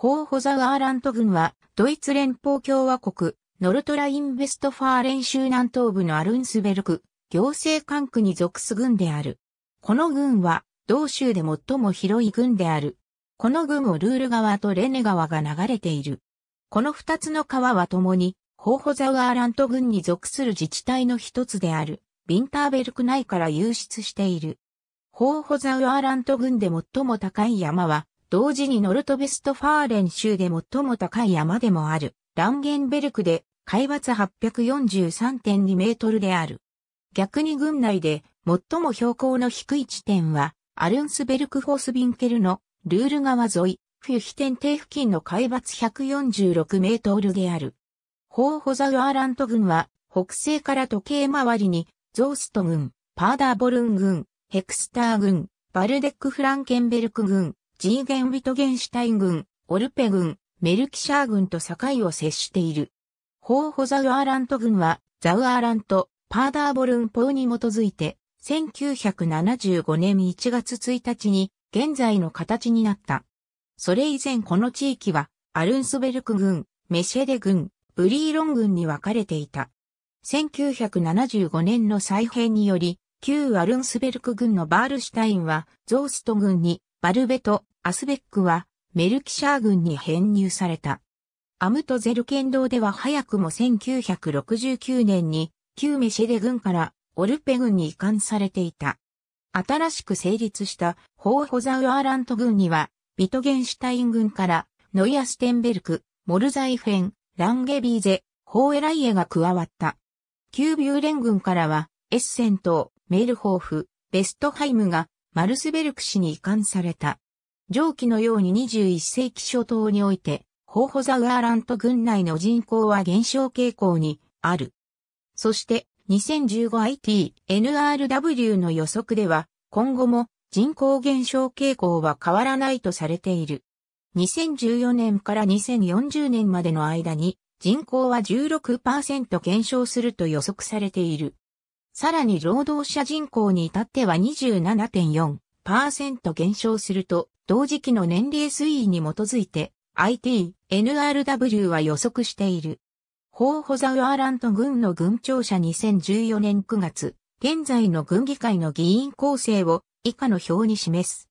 ホーホザアーラント軍は、ドイツ連邦共和国、ノルトライン・ベストファーレン州南東部のアルンスベルク、行政管区に属す軍である。この軍は、同州で最も広い軍である。この軍をルール川とレネ川が流れている。この二つの川は共に、ホーホザアーラント軍に属する自治体の一つである、ビンターベルク内から流出している。ホーホザアーラント軍で最も高い山は、同時にノルトベストファーレン州で最も高い山でもある、ランゲンベルクで、海抜843.2メートルである。逆に軍内で、最も標高の低い地点は、アルンスベルクホースビンケルのルール川沿い、フュヒテンテ付近の海抜146メートルである。ホーホザウアーラント軍は、北西から時計回りに、ゾースト軍、パーダーボルン軍、ヘクスター軍、バルデック・フランケンベルク軍、ジーゲン・ウィトゲンシュタイン軍、オルペ軍、メルキシャー軍と境を接している。ホーホザウアーラント軍は、ザウアーラント、パーダーボルンポーに基づいて、1975年1月1日に、現在の形になった。それ以前この地域は、アルンスベルク軍、メシェデ軍、ブリーロン軍に分かれていた。1975年の再編により、旧アルンスベルク軍のバールシュタインは、ゾースト軍に、バルベト、アスベックはメルキシャー軍に編入された。アムトゼル県道では早くも1969年に旧メシェレ軍からオルペ軍に移管されていた。新しく成立したホーホザウアーラント軍にはビトゲンシュタイン軍からノイアステンベルク、モルザイフェン、ランゲビーゼ、ホーエライエが加わった。旧ビューレン軍からはエッセントメールホーフ、ベストハイムがマルスベルク氏に移管された。上記のように21世紀初頭において、ホーホザウアーラント軍内の人口は減少傾向にある。そして 2015IT NRW の予測では今後も人口減少傾向は変わらないとされている。2014年から2040年までの間に人口は16%減少すると予測されている。さらに労働者人口に至っては27.4%減少すると同時期の年齢推移に基づいて IT、NRW は予測している。ホーホザウアーラント軍の軍庁舎2014年9月、現在の軍議会の議員構成を以下の表に示す。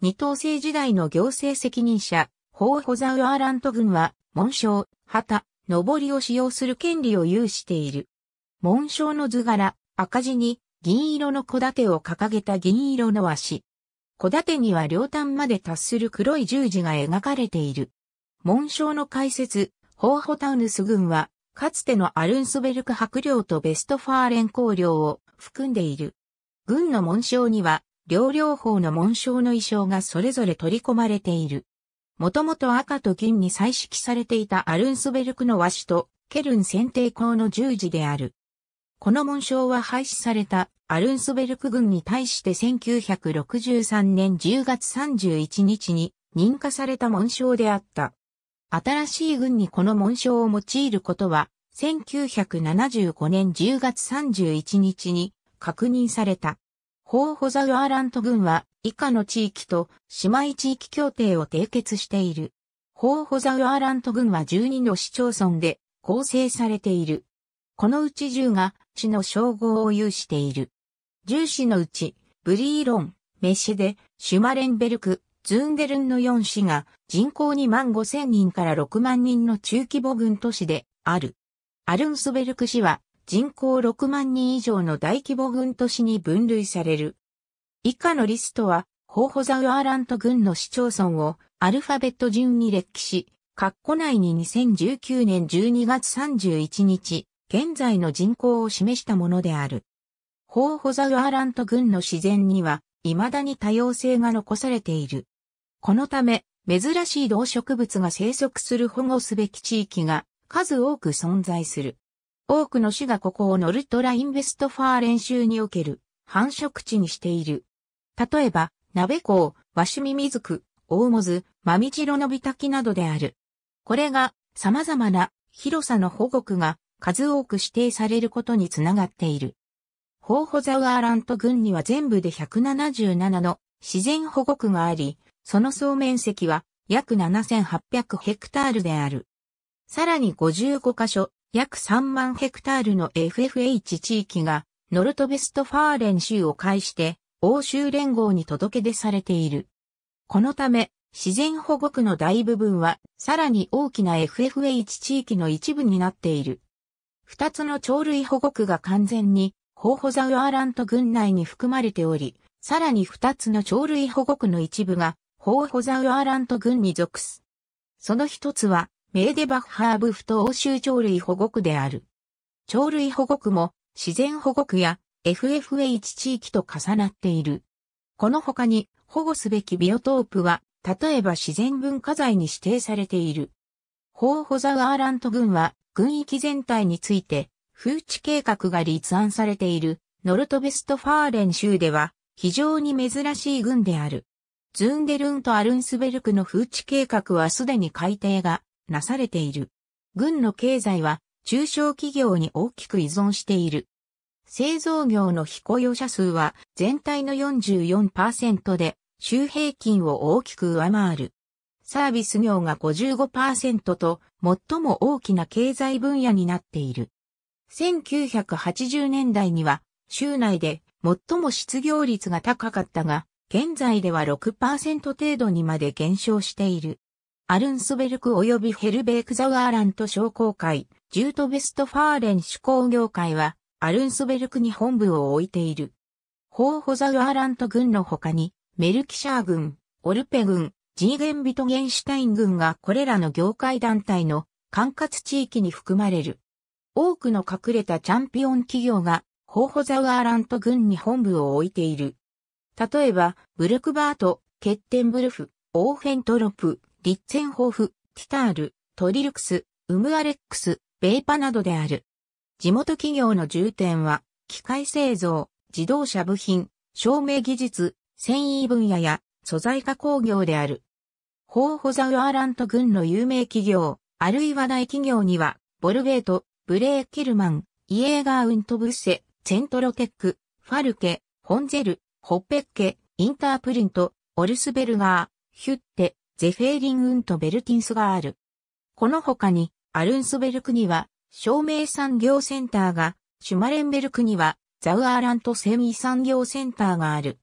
二等星時代の行政責任者、ホーホザウアーラント軍は、紋章、旗、上りを使用する権利を有している。紋章の図柄、赤字に銀色の小てを掲げた銀色の足。小てには両端まで達する黒い十字が描かれている。紋章の解説、ホーホタウヌス軍は、かつてのアルンスベルク白領とベストファーレン公領を含んでいる。軍の紋章には、両両方の紋章の意匠がそれぞれ取り込まれている。もともと赤と銀に彩色されていたアルンスベルクの和紙とケルン選定校の十字である。この紋章は廃止されたアルンスベルク軍に対して1963年10月31日に認可された紋章であった。新しい軍にこの紋章を用いることは1975年10月31日に確認された。ホーホザウアーラント軍は以下の地域と姉妹地域協定を締結している。ホーホザウアーラント軍は12の市町村で構成されている。このうち10が、市の称号を有している。10市のうち、ブリーロン、メシデ、シュマレンベルク、ズンデルンの4市が人口2万5千人から6万人の中規模軍都市である。アルンスベルク市は人口6万人以上の大規模軍都市に分類される。以下のリストは、ホーホザウアーラント軍の市町村をアルファベット順に列記し、括弧内に2019年12月31日、現在の人口を示したものである。ホーホザウアーラント群の自然には、未だに多様性が残されている。このため、珍しい動植物が生息する保護すべき地域が数多く存在する。多くの種がここをノルトラインベストファー練習における繁殖地にしている。例えば、ナベコウ、ワシュミミズク、オウモズ、マミジロノビタキなどである。これが様々な広さの保護区が数多く指定されることにつながっている。ホーホザウアーラント郡には全部で177の自然保護区があり、その総面積は約7800ヘクタールである。さらに55カ所、約3万ヘクタールの FFH 地域が、ノルトベストファーレン州を介して、欧州連合に届け出されている。このため、自然保護区の大部分は、さらに大きな FFH 地域の一部になっている。二つの鳥類保護区が完全に、ホーホザウアーラント群内に含まれており、さらに二つの鳥類保護区の一部が、ホーホザウアーラント群に属す。その一つは、メーデバッハーブフト欧州鳥類保護区である。鳥類保護区も、自然保護区や FFH 地域と重なっている。この他に保護すべきビオトープは、例えば自然文化財に指定されている。ホーホザワーラント軍は、軍域全体について、風致計画が立案されている、ノルトベストファーレン州では、非常に珍しい軍である。ズンデルンとアルンスベルクの風致計画はすでに改定がなされている。軍の経済は中小企業に大きく依存している。製造業の非雇用者数は全体の44%で、州平均を大きく上回る。サービス業が55%と最も大きな経済分野になっている。1980年代には州内で最も失業率が高かったが、現在では6%程度にまで減少している。アルンスベルク及びヘルベークザワーラント商工会、ジュートベストファーレン手工業会は、アルンスベルクに本部を置いている。ホーホザワーラント軍の他に、メルキシャー軍、オルペ軍、ジーゲンビトゲンシュタイン軍がこれらの業界団体の管轄地域に含まれる。多くの隠れたチャンピオン企業が、ホーホザウアーラント軍に本部を置いている。例えば、ブルクバート、ケッテンブルフ、オーフェントロプ、リッツェンホーフ、ティタール、トリルクス、ウムアレックス、ベーパなどである。地元企業の重点は、機械製造、自動車部品、照明技術、繊維分野や素材加工業である。ホーホザウアーラント軍の有名企業、あるいは大企業には、ボルベート、ブレーキルマン、イエーガーウントブッセ、チェントロテック、ファルケ、ホンゼル、ホッペッケ、インタープリント、オルスベルガー、ヒュッテ、ゼフェーリンウントベルティンスがある。この他に、アルンスベルクには、照明産業センターが、シュマレンベルクには、ザウアーラントセミ産業センターがある。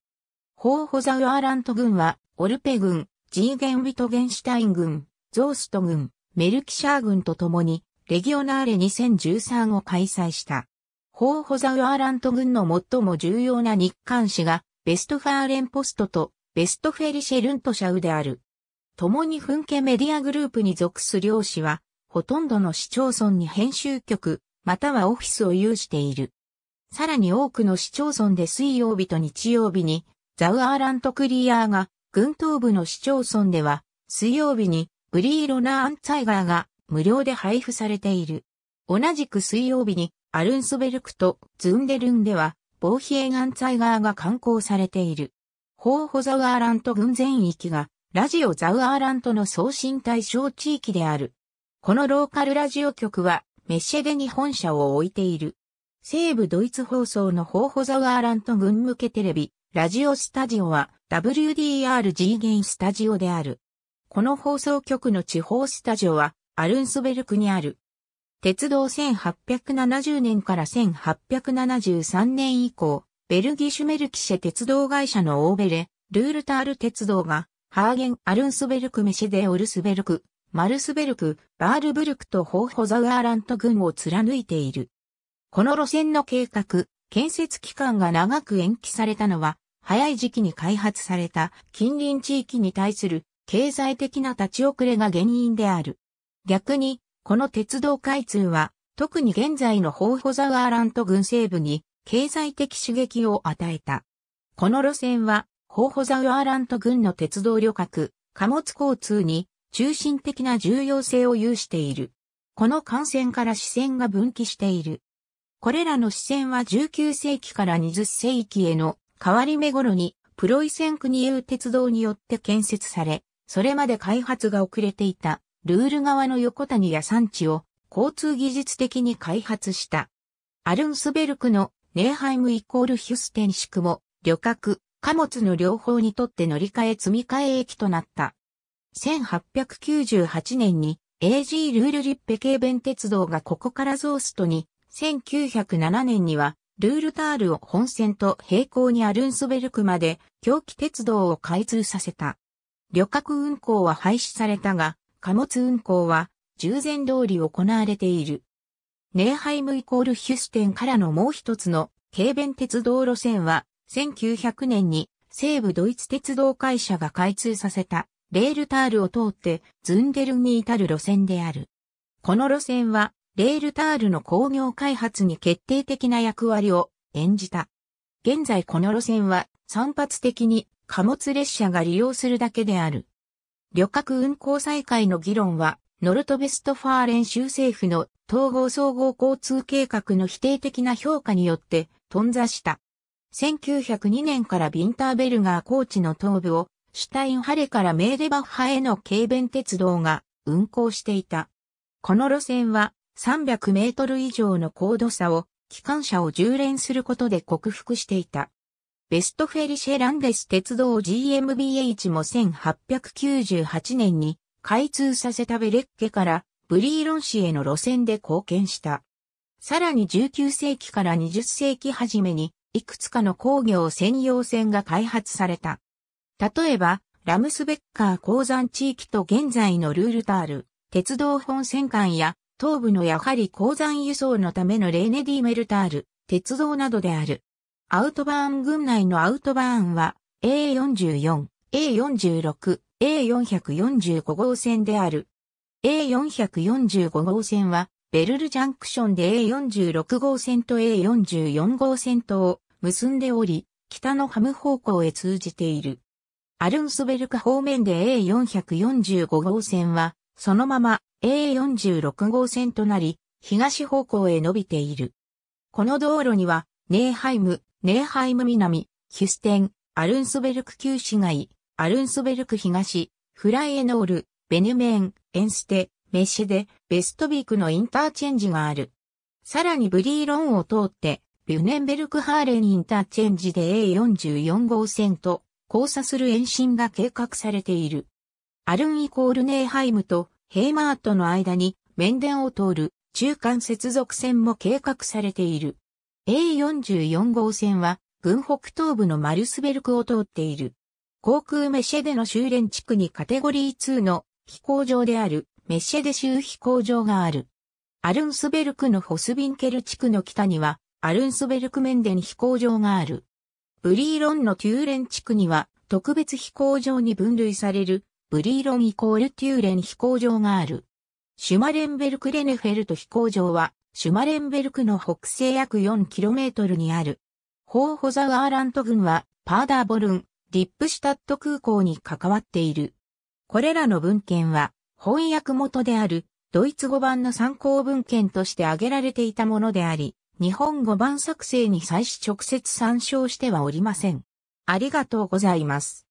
ホーホザウアーラント軍は、オルペ軍、ジーゲンビトゲンシュタイン軍、ゾースト軍、メルキシャー軍と共に、レギオナーレ2013を開催した。ホーホザウアーラント軍の最も重要な日韓誌が、ベストファーレンポストと、ベストフェリシェルントシャウである。共にフンケメディアグループに属する両氏は、ほとんどの市町村に編集局、またはオフィスを有している。さらに多くの市町村で水曜日と日曜日に、ザウアーラントクリアーが軍東部の市町村では、水曜日にブリーロナーアンツァイガーが無料で配布されている。同じく水曜日にアルンソベルクとズンデルンでは、ボーヒエガンツァイガーが刊行されている。ホーホザワーラント軍全域が、ラジオザウアーラントの送信対象地域である。このローカルラジオ局は、メッシェデに本社を置いている。西部ドイツ放送のホーホザワーラント軍向けテレビ、ラジオスタジオは WDR g インスタジオである。この放送局の地方スタジオはアルンスベルクにある。鉄道1870年から1873年以降、ベルギシュメルキシェ鉄道会社のオーベレ、ルールタール鉄道が、ハーゲン・アルンスベルク・メシデ・オルスベルク、マルスベルク、バールブルクとホーホザウアーラント郡を貫いている。この路線の計画、建設期間が長く延期されたのは、早い時期に開発された近隣地域に対する経済的な立ち遅れが原因である。逆に、この鉄道開通は、特に現在のホーホザワーラント軍西部に経済的刺激を与えた。この路線は、ホーホザワーラント軍の鉄道旅客、貨物交通に中心的な重要性を有している。この幹線から支線が分岐している。これらの支線は19世紀から20世紀への変わり目頃にプロイセン国有鉄道によって建設され、それまで開発が遅れていたルール側の横谷や山地を交通技術的に開発した。アルンスベルクのネーハイムイコールヒュステン宿も旅客、貨物の両方にとって乗り換え積み替え駅となった。1898年に AG ルールリッペ系弁鉄道がここからゾーストに、1907年にはルールタールを本線と並行にアルンソベルクまで狂気鉄道を開通させた。旅客運行は廃止されたが、貨物運行は従前通り行われている。ネーハイムイコールヒュステンからのもう一つの軽便鉄道路線は1900年に西部ドイツ鉄道会社が開通させたレールタールを通ってズンデルに至る路線である。この路線はレールタールの工業開発に決定的な役割を演じた。現在この路線は散発的に貨物列車が利用するだけである。旅客運行再開の議論は、ノルトベストファーレン州政府の統合総合交通計画の否定的な評価によって頓挫した。1902年からビンターベルガー高地の東部をシュタインハレからメーデバッハへの軽便鉄道が運行していた。この路線は300メートル以上の高度差を、機関車を充連することで克服していた。ベストフェリシェランデス鉄道 GMBH も1898年に開通させたベレッケからブリーロン市への路線で貢献した。さらに19世紀から20世紀初めにいくつかの工業専用線が開発された。例えば、ラムスベッカー鉱山地域と現在のルールタール、鉄道本線間や東部のやはり鉱山輸送のためのレーネディ・メルタール、鉄道などである。アウトバーン群内のアウトバーンは A44、A46、A445 号線である。A445 号線はベルルジャンクションで A46 号線と A44 号線とを結んでおり、北のハム方向へ通じている。アルンスベルカ方面で A445 号線は、そのまま a 4 6号線となり、東方向へ伸びている。この道路には、ネーハイム、ネーハイム南、ヒュステン、アルンスベルク旧市街、アルンスベルク東、フライエノール、ベネメーン、エンステ、メッシェで、ベストビークのインターチェンジがある。さらにブリーロンを通って、ビュネンベルクハーレンインターチェンジで A44 号線と交差する延伸が計画されている。アルンイコールネーハイムとヘイマーとの間に面電を通る中間接続線も計画されている。A44 号線は、軍北東部のマルスベルクを通っている。航空メシェデの修練地区にカテゴリー2の飛行場であるメシェデ州飛行場がある。アルンスベルクのホスビンケル地区の北には、アルンスベルクメンデン飛行場がある。ブリーロンのテューレン地区には、特別飛行場に分類されるブリーロンイコールテューレン飛行場がある。シュマレンベルクレネフェルト飛行場は、シュマレンベルクの北西約 4km にある。ホーホザワアーラント軍は、パーダーボルン、リップシュタット空港に関わっている。これらの文献は、翻訳元である、ドイツ語版の参考文献として挙げられていたものであり、日本語版作成に際し直接参照してはおりません。ありがとうございます。